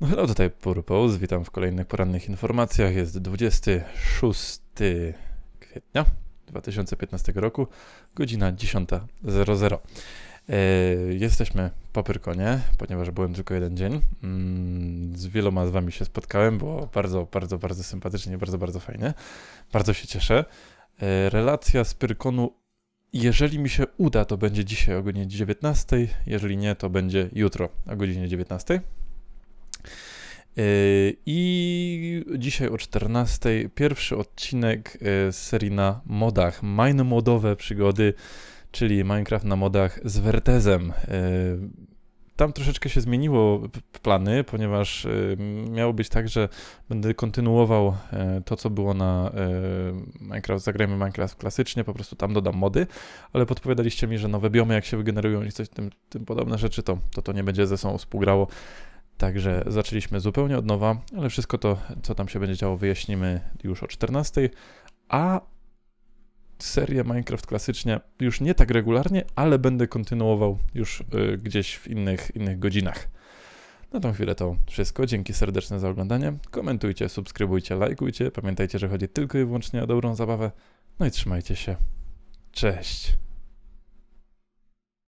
No hello, tutaj Purpose, witam w kolejnych porannych informacjach. Jest 26 kwietnia 2015 roku, godzina 10.00. Yy, e, jesteśmy po Pyrkonie, ponieważ byłem tylko jeden dzień. Mm, z wieloma z wami się spotkałem, było bardzo, bardzo, bardzo sympatycznie, bardzo, bardzo fajnie. Bardzo się cieszę. E, relacja z Pyrkonu jeżeli mi się uda, to będzie dzisiaj o godzinie 19.00, Jeżeli nie, to będzie jutro o godzinie 19.00. E, I dzisiaj o 14:00 pierwszy odcinek e, z serii na modach. Mine modowe przygody, czyli Minecraft na modach z Vertezem. E, tam troszeczkę się zmieniło plany, ponieważ miało być tak, że będę kontynuował to, co było na Minecraft, zagrajmy Minecraft klasycznie, po prostu tam dodam mody, ale podpowiadaliście mi, że nowe biomy, jak się wygenerują i coś tym, tym podobne rzeczy, to, to to nie będzie ze sobą współgrało, Także zaczęliśmy zupełnie od nowa, ale wszystko to, co tam się będzie działo, wyjaśnimy już o 14. A serię Minecraft klasycznie już nie tak regularnie, ale będę kontynuował już y, gdzieś w innych, innych godzinach. Na tą chwilę to wszystko. Dzięki serdeczne za oglądanie. Komentujcie, subskrybujcie, lajkujcie. Pamiętajcie, że chodzi tylko i wyłącznie o dobrą zabawę. No i trzymajcie się. Cześć!